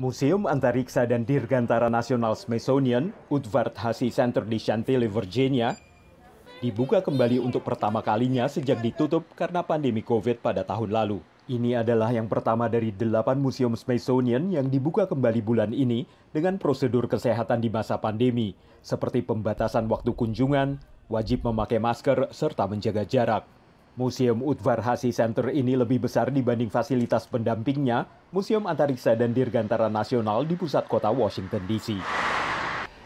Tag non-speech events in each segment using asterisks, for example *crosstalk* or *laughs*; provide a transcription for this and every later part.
Museum Antariksa dan Dirgantara Nasional Smithsonian, Udvard Hasi Center di Chantilly, Virginia, dibuka kembali untuk pertama kalinya sejak ditutup karena pandemi COVID pada tahun lalu. Ini adalah yang pertama dari delapan museum Smithsonian yang dibuka kembali bulan ini dengan prosedur kesehatan di masa pandemi, seperti pembatasan waktu kunjungan, wajib memakai masker, serta menjaga jarak. Museum Utvar Hasi Center ini lebih besar dibanding fasilitas pendampingnya, Museum Antariksa dan Dirgantara Nasional di pusat kota Washington DC.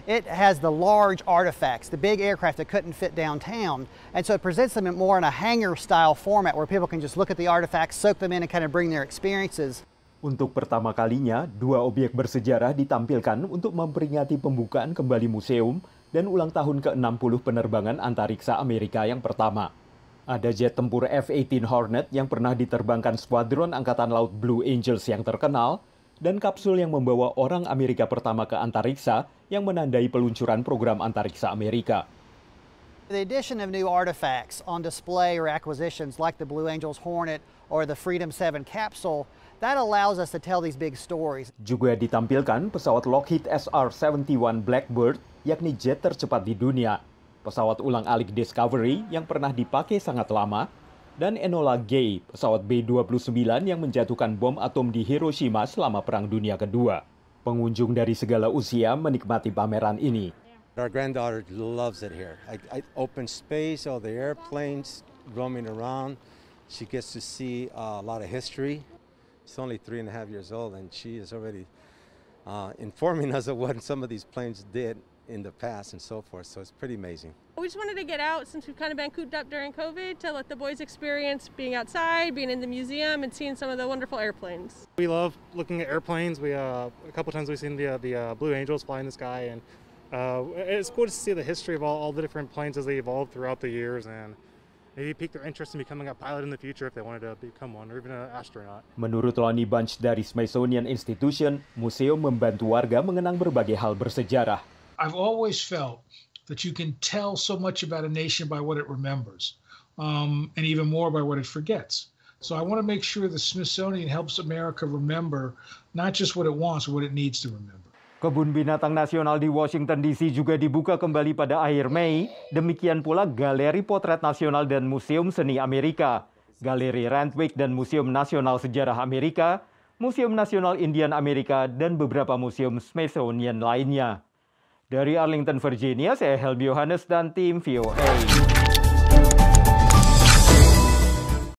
It has the large artifacts, the big aircraft that couldn't fit downtown, and so it presents them more in a hangar style format where people can just look at the artifacts, soak them in, and kind of bring their experiences. Untuk pertama kalinya, dua objek bersejarah ditampilkan untuk memperingati pembukaan kembali museum dan ulang tahun ke-60 penerbangan antariksa Amerika yang pertama. Ada jet tempur F-18 Hornet yang pernah diterbangkan skuadron Angkatan Laut Blue Angels yang terkenal, dan kapsul yang membawa orang Amerika pertama ke antariksa yang menandai peluncuran program antariksa Amerika. The addition of new artifacts on display or acquisitions like the Blue Angels Hornet or the Freedom 7 capsule, that allows us to tell these big stories. Juga ditampilkan pesawat Lockheed SR-71 Blackbird, yakni jet tercepat di dunia, pesawat ulang alik Discovery yang pernah dipakai sangat lama, dan Enola Gay, pesawat B-29 yang menjatuhkan bom atom di Hiroshima selama Perang Dunia Kedua. Pengunjung dari segala usia menikmati pameran ini. Our granddaughter loves it here. I, I open space, all the airplanes roaming around. She gets to see uh, a lot of history. She's only three and a half years old, and she is already uh, informing *laughs* us of what some of these planes did in the past and so forth. So it's pretty amazing. We just wanted to get out since we've kind of been cooped up during COVID to let the boys experience being outside, being in the museum, and seeing some of the wonderful airplanes. We love looking at airplanes. We uh, a couple times we've seen the uh, the uh, Blue Angels fly in the sky, and uh, it's cool to see the history of all, all the different planes as they evolved throughout the years and. Maybe pique their interest in becoming a pilot in the future if they wanted to become one or even an astronaut. Menurut Lonnie Bunch dari Smithsonian Institution, museum membantu warga mengenang berbagai hal bersejarah I've always felt that you can tell so much about a nation by what it remembers, um, and even more by what it forgets. So I want to make sure the Smithsonian helps America remember not just what it wants, what it needs to remember. Kebun Binatang Nasional di Washington DC juga dibuka kembali pada akhir Mei. Demikian pula Galeri Potret Nasional dan Museum Seni Amerika, Galeri Randwick dan Museum Nasional Sejarah Amerika, Museum Nasional Indian Amerika, dan beberapa museum Smithsonian lainnya. Dari Arlington, Virginia, saya Helmy Yohanes dan tim VOA.